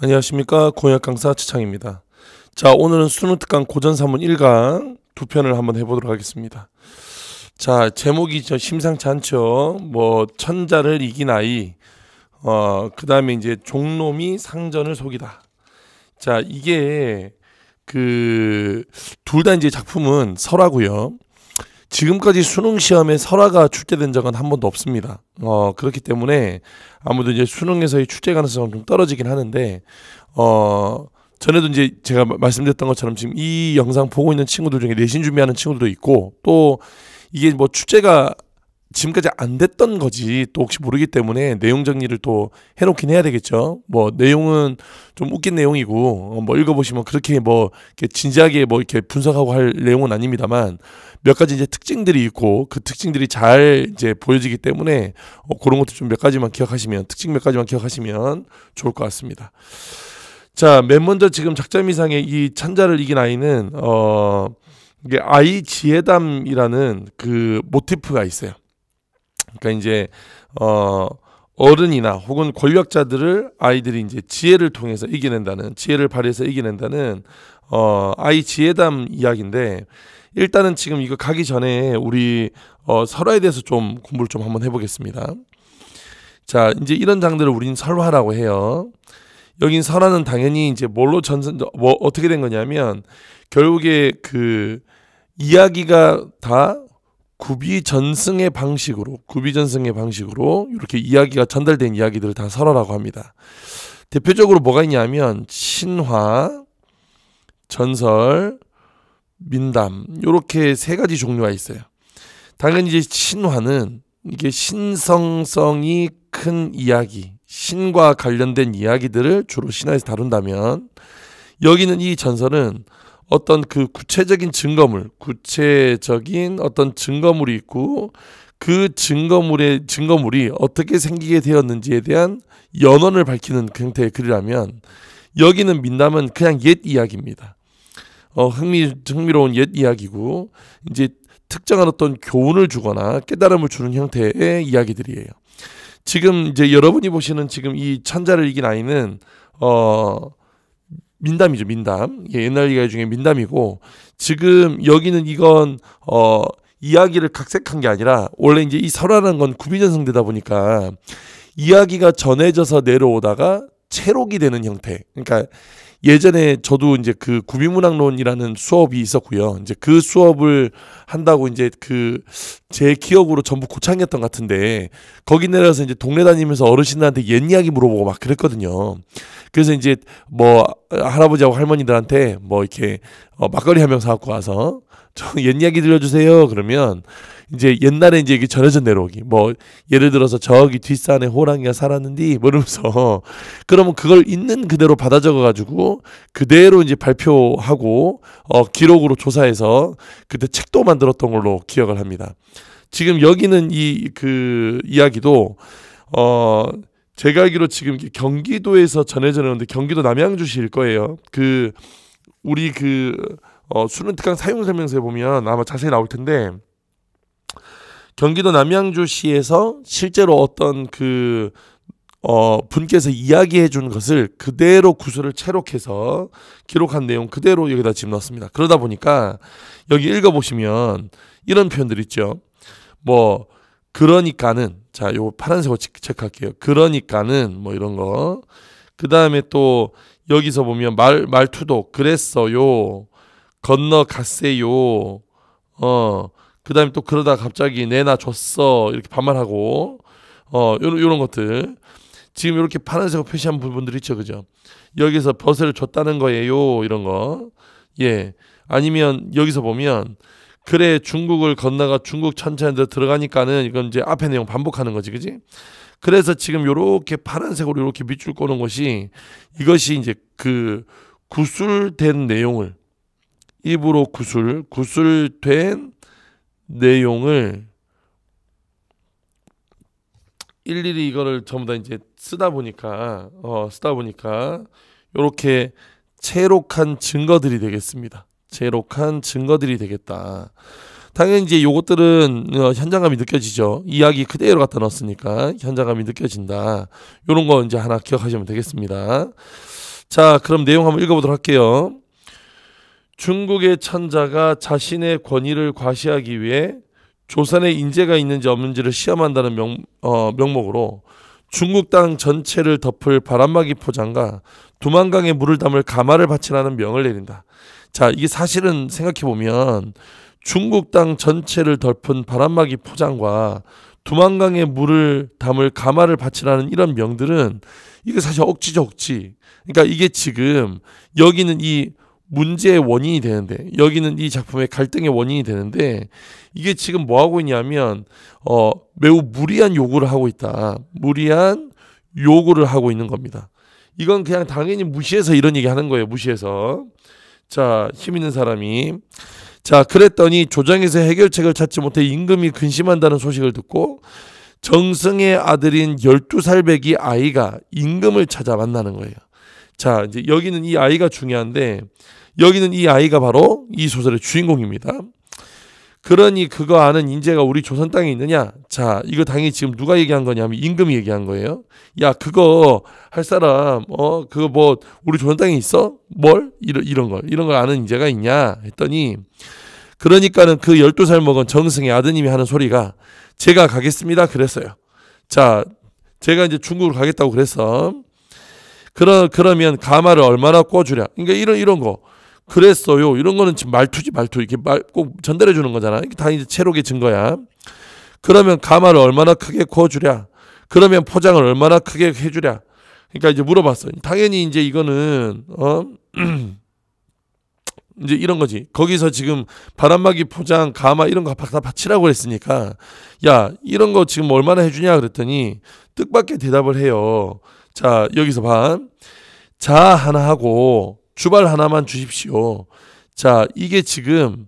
안녕하십니까 공약 강사 최창입니다. 자 오늘은 수능 특강 고전 사문 1강 두 편을 한번 해보도록 하겠습니다. 자 제목이 저 심상치 않죠. 뭐 천자를 이긴 아이 어 그다음에 이제 종놈이 상전을 속이다. 자 이게 그 둘 다 이제 작품은 설하고요 지금까지 수능 시험에 설화가 출제된 적은 한 번도 없습니다. 어, 그렇기 때문에 아무래도 이제 수능에서의 출제 가능성은 좀 떨어지긴 하는데, 어, 전에도 이제 제가 말씀드렸던 것처럼 지금 이 영상 보고 있는 친구들 중에 내신 준비하는 친구들도 있고, 또 이게 뭐 출제가 지금까지 안 됐던 거지 또 혹시 모르기 때문에 내용 정리를 또 해놓긴 해야 되겠죠. 뭐 내용은 좀 웃긴 내용이고 어, 뭐 읽어보시면 그렇게 뭐 진지하게 뭐 이렇게 분석하고 할 내용은 아닙니다만 몇 가지 이제 특징들이 있고 그 특징들이 잘 이제 보여지기 때문에 어, 그런 것도 좀 몇 가지만 기억하시면 특징 몇 가지만 기억하시면 좋을 것 같습니다. 자, 맨 먼저 지금 작자미상의 이 찬자를 이긴 아이는 어 이게 아이 지혜담이라는 그 모티프가 있어요. 그러니까 이제 어 어른이나 혹은 권력자들을 아이들이 이제 지혜를 통해서 이겨낸다는 지혜를 발휘해서 이겨낸다는 어 아이 지혜담 이야기인데 일단은 지금 이거 가기 전에 우리 어 설화에 대해서 좀 공부를 좀 한번 해보겠습니다. 자 이제 이런 장들을 우리는 설화라고 해요. 여긴 설화는 당연히 이제 뭘로 전선 뭐 어떻게 된 거냐면 결국에 그 이야기가 다 구비전승의 방식으로 구비전승의 방식으로 이렇게 이야기가 전달된 이야기들을 다 설화라고 합니다. 대표적으로 뭐가 있냐면 신화, 전설, 민담 이렇게 세 가지 종류가 있어요. 당연히 이제 신화는 이게 신성성이 큰 이야기, 신과 관련된 이야기들을 주로 신화에서 다룬다면 여기는 이 전설은 어떤 그 구체적인 증거물, 구체적인 어떤 증거물이 있고 그 증거물의 증거물이 어떻게 생기게 되었는지에 대한 연원을 밝히는 형태의 글이라면 여기는 민담은 그냥 옛 이야기입니다. 어, 흥미 흥미로운 옛 이야기고 이제 특정한 어떤 교훈을 주거나 깨달음을 주는 형태의 이야기들이에요. 지금 이제 여러분이 보시는 지금 이 천자를 이긴 아이는 어 민담이죠, 민담. 예, 옛날 이야기 중에 민담이고 지금 여기는 이건 어 이야기를 각색한 게 아니라 원래 이제 이 설화라는 건 구비전성되다 보니까 이야기가 전해져서 내려오다가 체록이 되는 형태. 그러니까 예전에 저도 이제 그 구비문학론이라는 수업이 있었고요. 이제 그 수업을 한다고 이제 그 제 기억으로 전부 고창이었던 것 같은데 거기 내려서 이제 동네 다니면서 어르신들한테 옛 이야기 물어보고 막 그랬거든요. 그래서 이제 뭐 할아버지하고 할머니들한테 뭐 이렇게 어 막걸리 한 병 사갖고 와서 좀옛 이야기 들려주세요. 그러면 이제 옛날에 이제 이게 전해진 내려오기. 뭐 예를 들어서 저기 뒷산에 호랑이가 살았는디 뭐 이러면서 그러면 그걸 있는 그대로 받아 적어가지고 그대로 이제 발표하고 어 기록으로 조사해서 그때 책도 만들었던 걸로 기억을 합니다. 지금 여기는 이 그 이야기도 어 제가 알기로 지금 경기도에서 전해져 나오는데 경기도 남양주시일 거예요. 그 우리 그 어, 수능 특강 사용 설명서에 보면 아마 자세히 나올 텐데 경기도 남양주시에서 실제로 어떤 그 어, 분께서 이야기해 준 것을 그대로 구슬을 채록해서 기록한 내용 그대로 여기다 집넣었습니다. 그러다 보니까 여기 읽어보시면 이런 표현들 있죠. 뭐, 그러니까는 자, 요 파란색으로 체크할게요. 그러니까는 뭐 이런 거. 그다음에 또 여기서 보면 말 말투도 그랬어요. 건너갔어요. 어. 그다음에 또 그러다 갑자기 내놔 줬어. 이렇게 반말하고 어, 요런 요런 것들. 지금 이렇게 파란색으로 표시한 부분들 있죠. 그죠? 여기서 벗스 줬다는 거예요. 이런 거. 예. 아니면 여기서 보면 그래 중국을 건너가 중국 천천히 들어가니까는 이건 이제 앞에 내용 반복하는 거지, 그지? 그래서 지금 요렇게 파란색으로 요렇게 밑줄 꼬는 것이 이것이 이제 그 구술된 내용을 입으로 구술 구술된 내용을 일일이 이거를 전부 다 이제 쓰다 보니까 어 쓰다 보니까 요렇게 채록한 증거들이 되겠습니다. 제록한 증거들이 되겠다. 당연히 이제 요것들은 어, 현장감이 느껴지죠. 이야기 그대로 갖다 넣었으니까 현장감이 느껴진다. 요런 거 이제 하나 기억하시면 되겠습니다. 자, 그럼 내용 한번 읽어보도록 할게요. 중국의 천자가 자신의 권위를 과시하기 위해 조선에 인재가 있는지 없는지를 시험한다는 명, 어, 명목으로 중국 땅 전체를 덮을 바람막이 포장과 두만강에 물을 담을 가마를 바치라는 명을 내린다. 자, 이게 사실은 생각해 보면 중국 땅 전체를 덮은 바람막이 포장과 두만강에 물을 담을 가마를 바치라는 이런 명들은 이게 사실 억지죠 억지. 그러니까 이게 지금 여기는 이 문제의 원인이 되는데 여기는 이 작품의 갈등의 원인이 되는데 이게 지금 뭐 하고 있냐면 어 매우 무리한 요구를 하고 있다. 무리한 요구를 하고 있는 겁니다. 이건 그냥 당연히 무시해서 이런 얘기 하는 거예요. 무시해서. 자, 힘 있는 사람이 자, 그랬더니 조정에서 해결책을 찾지 못해 임금이 근심한다는 소식을 듣고 정승의 아들인 12살 배기 아이가 임금을 찾아 만나는 거예요. 자, 이제 여기는 이 아이가 중요한데 여기는 이 아이가 바로 이 소설의 주인공입니다. 그러니 그거 아는 인재가 우리 조선 땅에 있느냐? 자, 이거 당연히 지금 누가 얘기한 거냐면 임금이 얘기한 거예요. 야, 그거 할 사람, 어, 그거 뭐, 우리 조선 땅에 있어? 뭘? 이런, 이런 걸. 이런 걸 아는 인재가 있냐? 했더니, 그러니까는 그 12살 먹은 정승의 아드님이 하는 소리가, 제가 가겠습니다. 그랬어요. 자, 제가 이제 중국으로 가겠다고 그랬어. 그러, 그러면 가마를 얼마나 꿔주랴? 그러니까 이런, 이런 거. 그랬어요. 이런 거는 지금 말투지 말투 이렇게 말 꼭 전달해 주는 거잖아. 이게 다 이제 체록의 증거야. 그러면 가마를 얼마나 크게 구워 주랴? 그러면 포장을 얼마나 크게 해 주랴? 그러니까 이제 물어봤어. 당연히 이제 이거는 어 이제 이런 거지. 거기서 지금 바람막이 포장, 가마 이런 거다 바치라고 했으니까 야 이런 거 지금 얼마나 해주냐 그랬더니 뜻밖의 대답을 해요. 자 여기서 봐. 자 하나 하고 주발 하나만 주십시오. 자, 이게 지금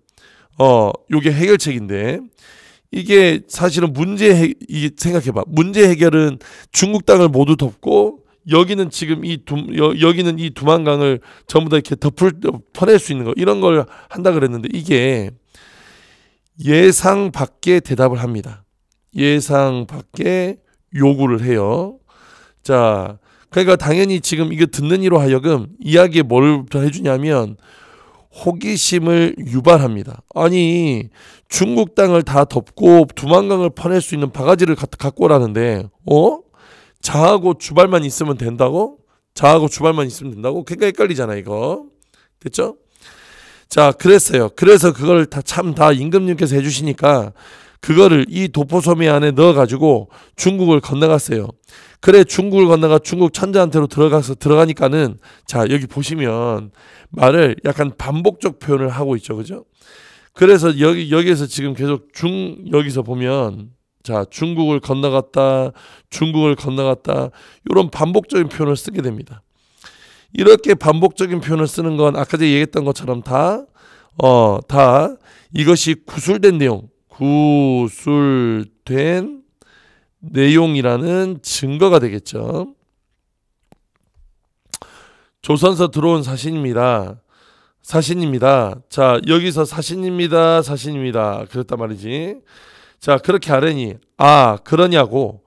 어, 요게 해결책인데 이게 사실은 문제 해, 이게 생각해봐. 문제 해결은 중국 땅을 모두 덮고 여기는 지금 이 두, 여, 기는 이 두만강을 전부 다 이렇게 덮을 퍼낼 수 있는 거 이런 걸 한다 그랬는데 이게 예상 밖에 대답을 합니다. 예상 밖에 요구를 해요. 자, 그러니까 당연히 지금 이거 듣는 이로 하여금 이야기에 뭘 해주냐면 호기심을 유발합니다. 아니 중국 땅을 다 덮고 두만강을 퍼낼 수 있는 바가지를 갖고 오라는데 어? 자하고 주발만 있으면 된다고? 자하고 주발만 있으면 된다고? 굉니까 헷갈리잖아 이거. 됐죠? 자 그랬어요. 그래서 그걸 다 참다 다 임금님께서 해주시니까 그거를 이 도포섬이 안에 넣어가지고 중국을 건너갔어요. 그래 중국을 건너가 중국 천자한테로 들어가서 들어가니까는 자 여기 보시면 말을 약간 반복적 표현을 하고 있죠, 그죠? 그래서 여기 여기에서 지금 계속 중 여기서 보면 자 중국을 건너갔다, 중국을 건너갔다 이런 반복적인 표현을 쓰게 됩니다. 이렇게 반복적인 표현을 쓰는 건 아까 제가 얘기했던 것처럼 다 어, 다 이것이 구술된 내용, 구술된 내용이라는 증거가 되겠죠. 조선서 들어온 사신입니다. 사신입니다. 자, 여기서 사신입니다. 사신입니다. 그랬단 말이지. 자, 그렇게 하려니, 아, 그러냐고.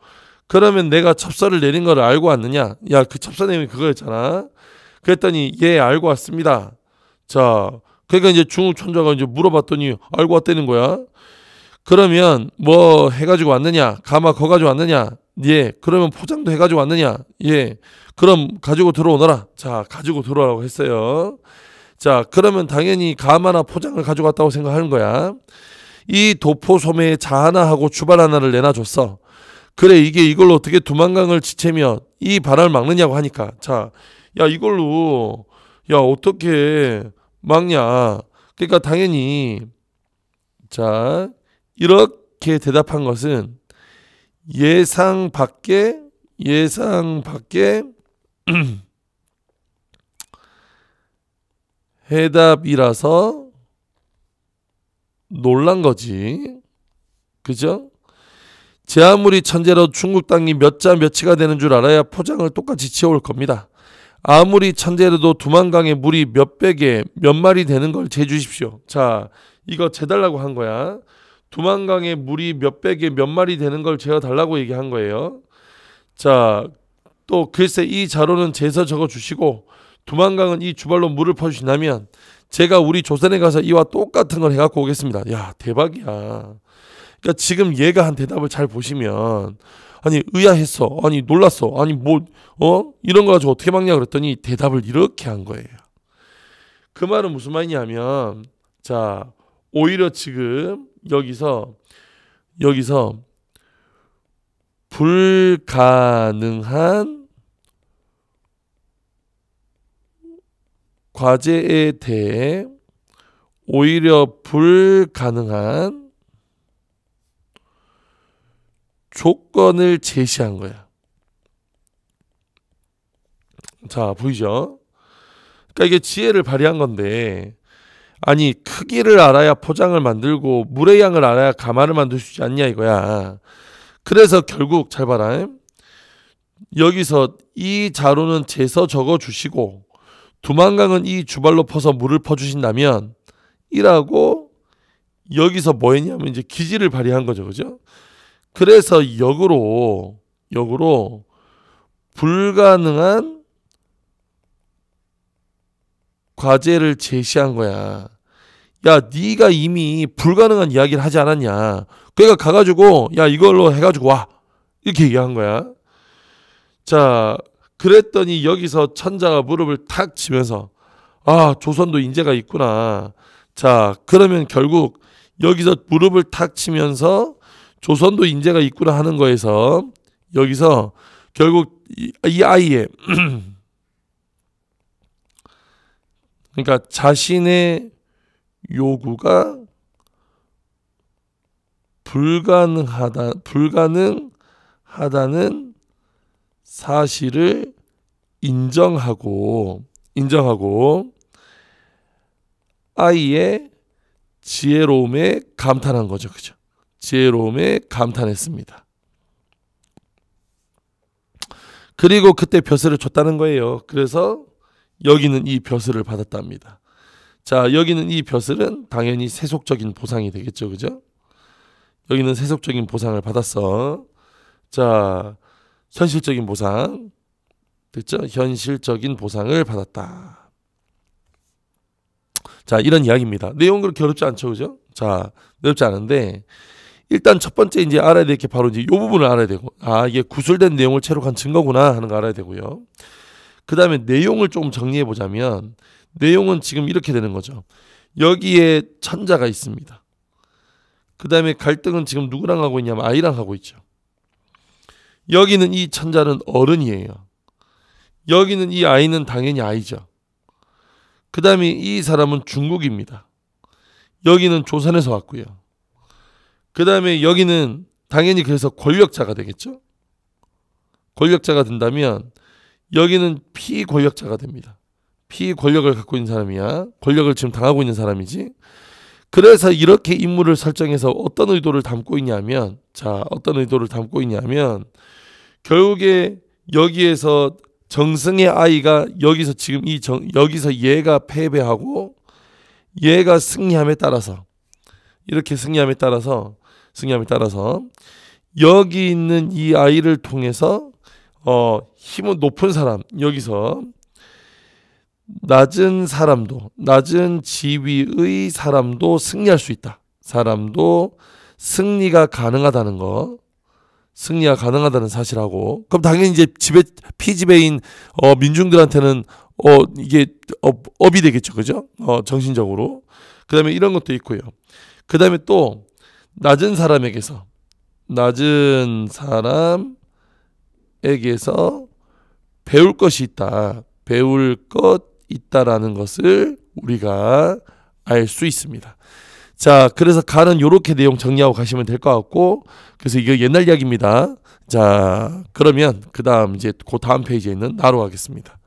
그러면 내가 첩서를 내린 걸 알고 왔느냐? 야, 그 첩서 내용이 그거였잖아. 그랬더니, 예, 알고 왔습니다. 자, 그러니까 이제 중국 천자가 이제 물어봤더니 알고 왔다는 거야. 그러면 뭐 해가지고 왔느냐? 가마 거 가지고 왔느냐? 예. 그러면 포장도 해가지고 왔느냐? 예. 그럼 가지고 들어오너라. 자, 가지고 들어오라고 했어요. 자, 그러면 당연히 가마나 포장을 가져갔다고 생각하는 거야. 이 도포 소매에 자 하나하고 주발 하나를 내놔줬어. 그래, 이게 이걸로 어떻게 두만강을 지체며 이 바람을 막느냐고 하니까. 자, 야, 이걸로, 야, 어떻게 막냐. 그러니까 당연히, 자, 이렇게 대답한 것은 예상 밖에 예상 밖에 해답이라서 놀란 거지. 그죠? 제 아무리 천재로 중국 땅이 몇 자 몇치가 되는 줄 알아야 포장을 똑같이 지어올 겁니다. 아무리 천재라도 두만강에 물이 몇백 개, 몇 마리 되는 걸 재주십시오. 자, 이거 재달라고 한 거야. 두만강에 물이 몇백에 몇 마리 되는 걸 재어달라고 얘기한 거예요. 자, 또 글쎄 이 자로는 제서 적어 주시고 두만강은 이 주발로 물을 퍼주시나면 제가 우리 조선에 가서 이와 똑같은 걸 해갖고 오겠습니다. 야, 대박이야. 그러니까 지금 얘가 한 대답을 잘 보시면 아니 의아했어. 아니 놀랐어. 아니 뭐 어? 이런 거 가지고 어떻게 막냐 그랬더니 대답을 이렇게 한 거예요. 그 말은 무슨 말이냐면 자, 오히려 지금 여기서 여기서 불가능한 과제에 대해 오히려 불가능한 조건을 제시한 거야. 자, 보이죠? 그러니까 이게 지혜를 발휘한 건데 아니 크기를 알아야 포장을 만들고 물의 양을 알아야 가마를 만들 수 있지 않냐 이거야. 그래서 결국 잘 봐라. 여기서 이 자루는 재서 적어 주시고 두만강은 이 주발로 퍼서 물을 퍼 주신다면 이라고 여기서 뭐 했냐면 이제 기지를 발휘한 거죠. 그죠? 그래서 역으로 역으로 불가능한 과제를 제시한 거야. 야, 네가 이미 불가능한 이야기를 하지 않았냐. 그러니까 가가지고 야 이걸로 해가지고 와 이렇게 얘기한 거야. 자, 그랬더니 여기서 천자가 무릎을 탁 치면서 아 조선도 인재가 있구나. 자, 그러면 결국 여기서 무릎을 탁 치면서 조선도 인재가 있구나 하는 거에서 여기서 결국 이, 이 아이의 그러니까 자신의 요구가 불가능하다 불가능하다는 사실을 인정하고 인정하고 아이의 지혜로움에 감탄한 거죠. 그죠? 지혜로움에 감탄했습니다. 그리고 그때 벼슬을 줬다는 거예요. 그래서 여기는 이 벼슬을 받았답니다. 자, 여기는 이 벼슬은 당연히 세속적인 보상이 되겠죠. 그죠? 여기는 세속적인 보상을 받았어. 자, 현실적인 보상. 됐죠? 현실적인 보상을 받았다. 자, 이런 이야기입니다. 내용 그렇게 어렵지 않죠. 그죠? 자, 어렵지 않은데 일단 첫 번째 이제 알아야 될 게 바로 이제 요 부분을 알아야 되고 아, 이게 구술된 내용을 체록한 증거구나 하는 거 알아야 되고요. 그 다음에 내용을 좀 정리해 보자면 내용은 지금 이렇게 되는 거죠. 여기에 천자가 있습니다. 그 다음에 갈등은 지금 누구랑 하고 있냐면 아이랑 하고 있죠. 여기는 이 천자는 어른이에요. 여기는 이 아이는 당연히 아이죠. 그 다음에 이 사람은 중국입니다. 여기는 조선에서 왔고요. 그 다음에 여기는 당연히 그래서 권력자가 되겠죠. 권력자가 된다면 여기는 피권력자가 됩니다. 피권력을 갖고 있는 사람이야. 권력을 지금 당하고 있는 사람이지. 그래서 이렇게 인물을 설정해서 어떤 의도를 담고 있냐면 자, 어떤 의도를 담고 있냐면 결국에 여기에서 정승의 아이가 여기서 지금 이 정, 여기서 얘가 패배하고 얘가 승리함에 따라서 이렇게 승리함에 따라서 승리함에 따라서 여기 있는 이 아이를 통해서 어 힘은 높은 사람 여기서 낮은 사람도 낮은 지위의 사람도 승리할 수 있다. 사람도 승리가 가능하다는 거. 승리가 가능하다는 사실하고 그럼 당연히 이제 지배 피지배인 어, 민중들한테는 어 이게 업, 업이 되겠죠. 그죠? 어 정신적으로. 그다음에 이런 것도 있고요. 그다음에 또 낮은 사람에게서 낮은 사람에게서 배울 것이 있다. 배울 것 있다라는 것을 우리가 알 수 있습니다. 자, 그래서 가는 요렇게 내용 정리하고 가시면 될 것 같고, 그래서 이거 옛날 이야기입니다. 자, 그러면 그 다음 이제 그 다음 페이지에 있는 나로 하겠습니다.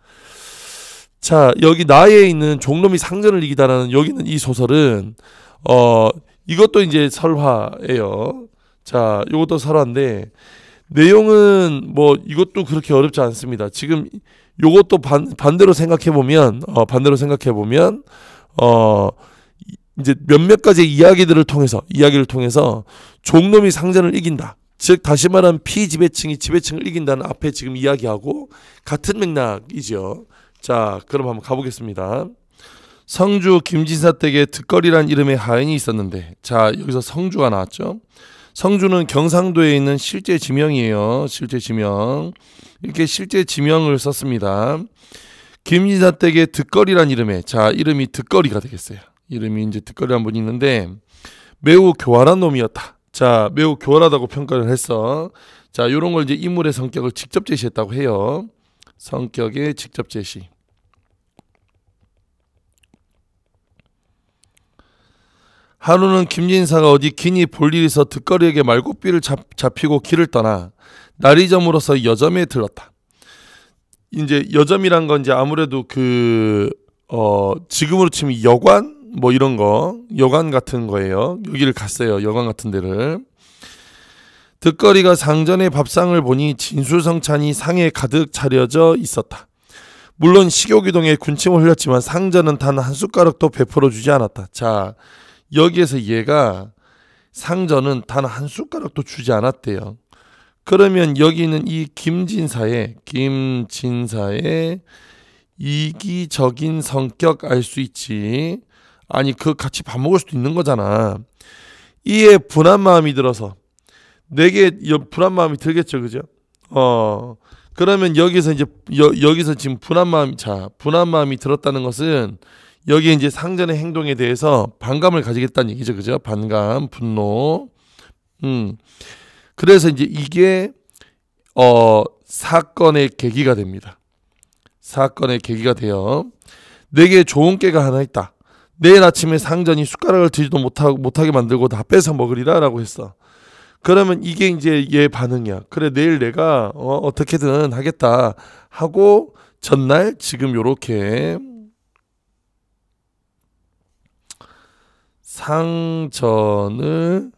자, 여기 나에 있는 종로 및 상전을 이기다라는 여기는 이 소설은 어 이것도 이제 설화예요. 자, 이것도 설화인데 내용은 뭐 이것도 그렇게 어렵지 않습니다. 지금 요것도 반, 반대로 생각해 보면 어, 반대로 생각해 보면 어 이제 몇몇 가지 이야기들을 통해서 이야기를 통해서 종놈이 상전을 이긴다. 즉 다시 말하면 피지배층이 지배층을 이긴다는 앞에 지금 이야기하고 같은 맥락이죠. 자, 그럼 한번 가보겠습니다. 성주 김진사 댁에 득거리란 이름의 하인이 있었는데, 자 여기서 성주가 나왔죠. 성주는 경상도에 있는 실제 지명이에요. 실제 지명. 이렇게 실제 지명을 썼습니다. 김이사 댁의 득거리란 이름에 자 이름이 득거리가 되겠어요. 이름이 이제 득거리란 분이 있는데 매우 교활한 놈이었다. 자 매우 교활하다고 평가를 했어. 자요런걸 이제 인물의 성격을 직접 제시했다고 해요. 성격의 직접 제시. 하루는 김진사가 어디 기니 볼일 있어 득거리에게 말고삐를 잡, 잡히고 길을 떠나 날이 점으로서 여점에 들렀다. 이제 여점이란 건 이제 아무래도 그 어, 지금으로 치면 여관 뭐 이런 거 여관 같은 거예요. 여기를 갔어요. 여관 같은 데를. 득거리가 상전의 밥상을 보니 진술성찬이 상에 가득 차려져 있었다. 물론 식욕이 동에 군침을 흘렸지만 상전은 단 한 숟가락도 베풀어 주지 않았다. 자, 여기에서 얘가 상전은 단 한 숟가락도 주지 않았대요. 그러면 여기 있는 이 김진사의 김진사의 이기적인 성격 알 수 있지. 아니 그 같이 밥 먹을 수도 있는 거잖아. 이에 분한 마음이 들어서 내게 분한 마음이 들겠죠, 그죠? 어 그러면 여기서 이제 여, 여기서 지금 분한 마음자 분한 마음이 들었다는 것은 여기에 이제 상전의 행동에 대해서 반감을 가지겠다는 얘기죠. 그죠? 반감, 분노. 음. 그래서 이제 이게 어 사건의 계기가 됩니다. 사건의 계기가 되어 내게 좋은 깨가 하나 있다. 내일 아침에 상전이 숟가락을 들지도 못하, 고 못하게 만들고 다 뺏어 먹으리라 라고 했어. 그러면 이게 이제 얘 반응이야. 그래 내일 내가 어, 어떻게든 하겠다 하고 전날 지금 요렇게 상전을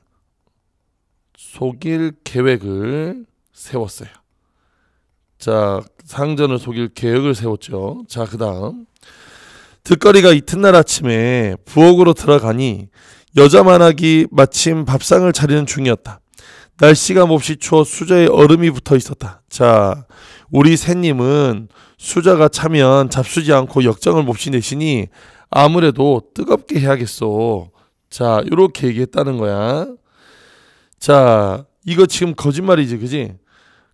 속일 계획을 세웠어요. 자, 상전을 속일 계획을 세웠죠. 자, 그 다음. 듣거리가 이튿날 아침에 부엌으로 들어가니 여자만하기 마침 밥상을 차리는 중이었다. 날씨가 몹시 추워 수저에 얼음이 붙어 있었다. 자, 우리 새님은 수저가 차면 잡수지 않고 역정을 몹시 내시니 아무래도 뜨겁게 해야겠소. 자, 요렇게 얘기했다는 거야. 자, 이거 지금 거짓말이지, 그지?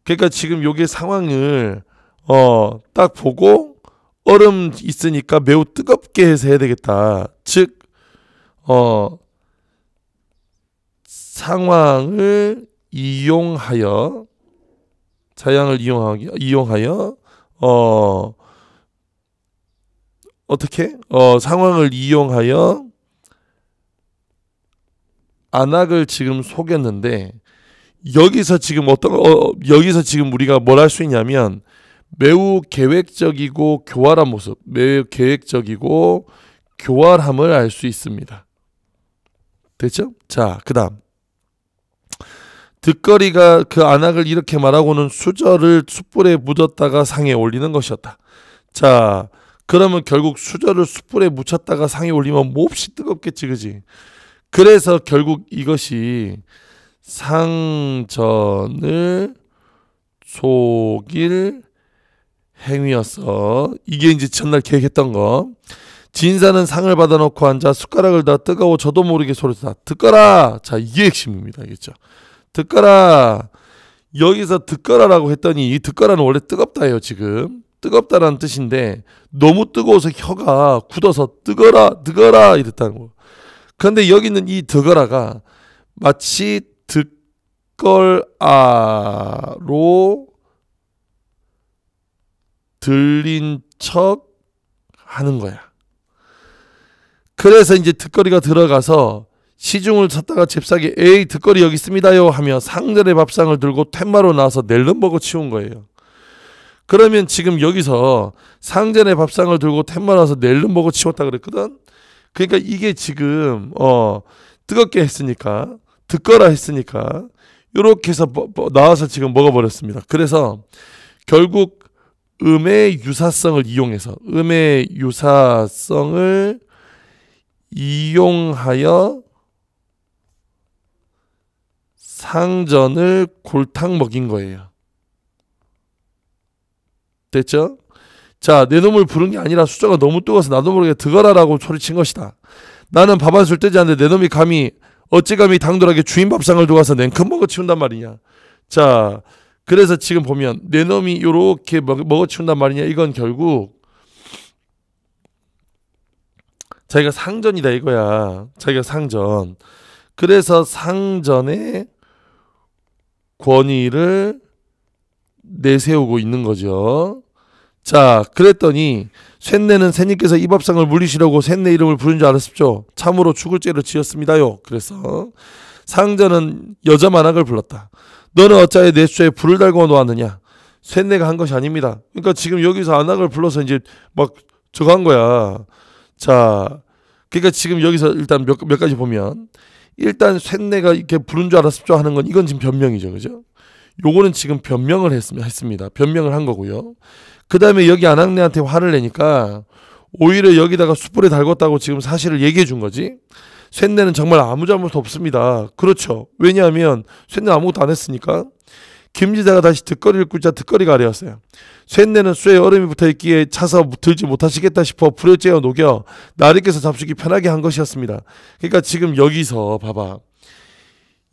그러니까 지금 요게 상황을 어, 딱 보고 얼음 있으니까 매우 뜨겁게 해서 해야 되겠다. 즉, 어, 상황을 이용하여 자양을 이용하기 이용하여 어 어떻게 어 상황을 이용하여 안악을 지금 속였는데 여기서 지금 어떤 어, 여기서 지금 우리가 뭘 할 수 있냐면 매우 계획적이고 교활한 모습, 매우 계획적이고 교활함을 알 수 있습니다. 됐죠? 자, 그다음 득거리가 그 안악을 이렇게 말하고는 수저를 숯불에 묻었다가 상에 올리는 것이었다. 자, 그러면 결국 수저를 숯불에 묻혔다가 상에 올리면 몹시 뜨겁겠지, 그지? 그래서 결국 이것이 상전을 속일 행위였어. 이게 이제 전날 계획했던 거. 진사는 상을 받아놓고 앉아 숟가락을 다 뜨거워 저도 모르게 소리쳤다. 듣거라. 자 이게 핵심입니다. 알겠죠? 듣거라. 여기서 듣거라라고 했더니 이 듣거라는 원래 뜨겁다예요. 지금 뜨겁다라는 뜻인데 너무 뜨거워서 혀가 굳어서 뜨거라 뜨거라 이랬다는 거. 예요 그런데 여기 있는 이 드거라가 마치 득걸아로 들린 척 하는 거야. 그래서 이제 득거리가 들어가서 시중을 찾다가 잽싸게 에이 득거리 여기 있습니다요 하며 상전의 밥상을 들고 툇마로 나와서 넬름버거 치운 거예요. 그러면 지금 여기서 상전의 밥상을 들고 툇마 나와서 넬름버거 치웠다 그랬거든? 그러니까 이게 지금 어 뜨겁게 했으니까 듣거라 했으니까 요렇게 해서 뭐, 뭐, 나와서 지금 먹어버렸습니다. 그래서 결국 음의 유사성을 이용해서 음의 유사성을 이용하여 상전을 골탕 먹인 거예요. 됐죠? 자, 내 놈을 부른 게 아니라 숫자가 너무 뜨거워서 나도 모르게 드거라라고 소리친 것이다. 나는 밥 한 술 떼지 않는데 내 놈이 감히 어찌 감히 당돌하게 주인 밥상을 도가서 냉큼 먹어치운단 말이냐. 자, 그래서 지금 보면 내 놈이 요렇게 먹어치운단 말이냐. 이건 결국 자기가 상전이다 이거야. 자기가 상전. 그래서 상전의 권위를 내세우고 있는 거죠. 자, 그랬더니 쇳내는 새님께서 이 밥상을 물리시려고 쇳내 이름을 부른 줄 알았습죠. 참으로 죽을 죄를 지었습니다요. 그래서 상자는 여자 만학을 불렀다. 너는 어찌하여 내 수에 불을 달고 놓았느냐? 쇳내가 한 것이 아닙니다. 그러니까 지금 여기서 안학을 불러서 이제 막 저거 한 거야. 자, 그러니까 지금 여기서 일단 몇, 몇 가지 보면 일단 쇳내가 이렇게 부른 줄 알았습죠 하는 건 이건 지금 변명이죠, 그죠? 요거는 지금 변명을 했습니다. 변명을 한 거고요. 그 다음에 여기 안학네한테 화를 내니까 오히려 여기다가 숯불에 달궜다고 지금 사실을 얘기해 준 거지. 쇳내는 정말 아무 잘못도 없습니다. 그렇죠. 왜냐하면 쇳내 아무것도 안 했으니까. 김지자가 다시 득거리를 꾸자 득거리가 아래였어요. 쇳내는 쇠에 얼음이 붙어있기에 차서 들지 못하시겠다 싶어 불을 쬐어 녹여 나리께서 잡수기 편하게 한 것이었습니다. 그러니까 지금 여기서 봐봐.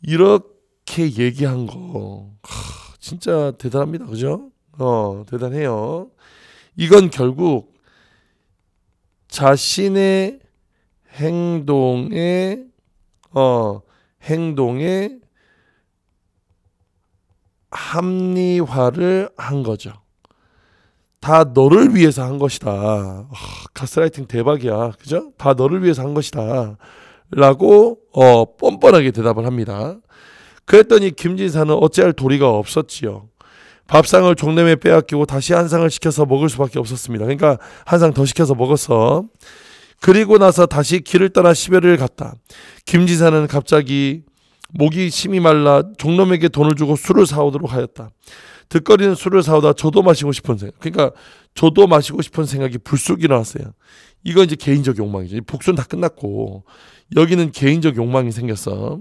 이렇게 얘기한 거 하, 진짜 대단합니다. 그죠? 어, 대단해요. 이건 결국 자신의 행동에 어, 행동에 합리화를 한 거죠. 다 너를 위해서 한 것이다. 어, 가스라이팅 대박이야. 그죠? 다 너를 위해서 한 것이다. 라고 어, 뻔뻔하게 대답을 합니다. 그랬더니 김진사는 어찌할 도리가 없었지요. 밥상을 종남에 빼앗기고 다시 한 상을 시켜서 먹을 수밖에 없었습니다. 그러니까 한 상 더 시켜서 먹었어. 그리고 나서 다시 길을 따라 시베를 갔다. 김지사는 갑자기 목이 심이 말라 종놈에게 돈을 주고 술을 사오도록 하였다. 듣거리는 술을 사오다 저도 마시고 싶은 생각. 그러니까 저도 마시고 싶은 생각이 불쑥 일어났어요. 이건 이제 개인적 욕망이죠. 복수는 다 끝났고 여기는 개인적 욕망이 생겼어.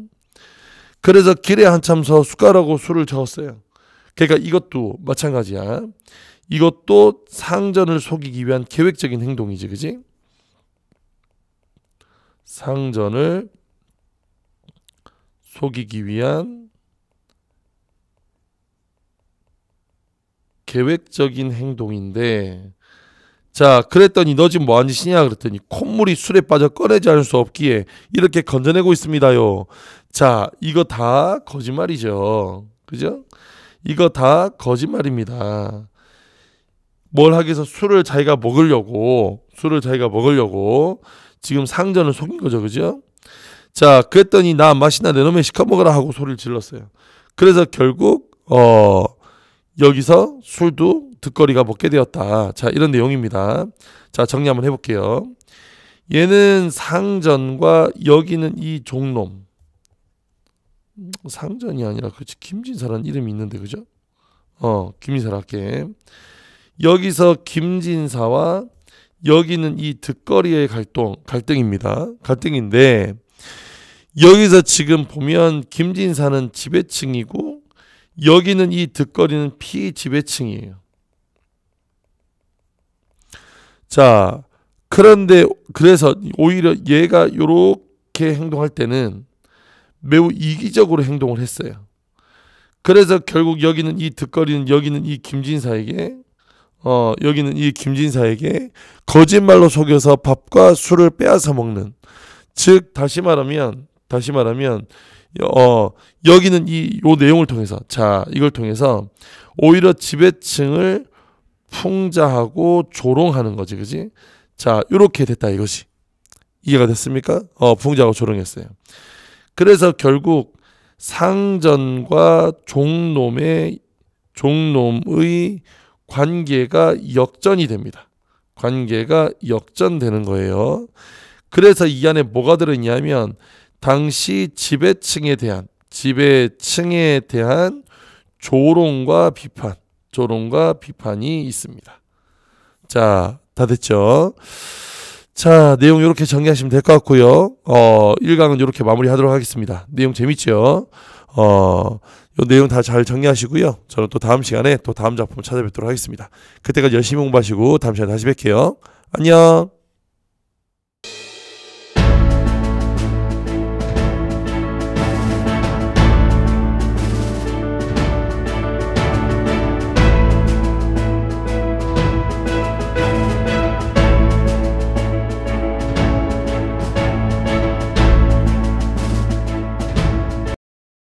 그래서 길에 한참 서 숟가락으로 술을 저었어요. 그러니까 이것도 마찬가지야. 이것도 상전을 속이기 위한 계획적인 행동이지, 그지? 상전을 속이기 위한 계획적인 행동인데 자 그랬더니 너 지금 뭐하는 짓이냐 그랬더니 콧물이 술에 빠져 꺼내지 않을 수 없기에 이렇게 건져내고 있습니다요 자 이거 다 거짓말이죠 그죠 이거 다 거짓말입니다. 뭘 하기 위해서 술을 자기가 먹으려고 술을 자기가 먹으려고 지금 상전을 속인 거죠. 그죠? 자, 그랬더니 나 맛이나 내 놈의 시켜 먹으라 하고 소리를 질렀어요. 그래서 결국 어 여기서 술도 득거리가 먹게 되었다. 자, 이런 내용입니다. 자, 정리 한번 해 볼게요. 얘는 상전과 여기는 이 종놈. 상전이 아니라 그렇지 김진사라는 이름이 있는데 그죠? 어 김진사라 할게. 여기서 김진사와 여기는 이 득거리의 갈등 갈등입니다. 갈등인데 여기서 지금 보면 김진사는 지배층이고 여기는 이 득거리는 피지배층이에요. 자 그런데 그래서 오히려 얘가 요렇게 행동할 때는 매우 이기적으로 행동을 했어요. 그래서 결국 여기는 이 득거리는 여기는 이 김진사에게 어 여기는 이 김진사에게 거짓말로 속여서 밥과 술을 빼앗아 먹는 즉 다시 말하면 다시 말하면 어 여기는 이 요 내용을 통해서 자 이걸 통해서 오히려 지배층을 풍자하고 조롱하는 거지 그지 자 요렇게 됐다 이것이 이해가 됐습니까 어 풍자하고 조롱했어요 그래서 결국 상전과 종놈의 종놈의 관계가 역전이 됩니다. 관계가 역전되는 거예요. 그래서 이 안에 뭐가 들어냐면 당시 지배층에 대한 지배층에 대한 조롱과 비판, 조롱과 비판이 있습니다. 자, 다 됐죠? 자, 내용 이렇게 정리하시면 될 것 같고요. 어, 1강은 이렇게 마무리하도록 하겠습니다. 내용 재밌죠? 어, 요 내용 다 잘 정리하시고요. 저는 또 다음 시간에 또 다음 작품 찾아뵙도록 하겠습니다. 그때까지 열심히 공부하시고 다음 시간에 다시 뵐게요. 안녕.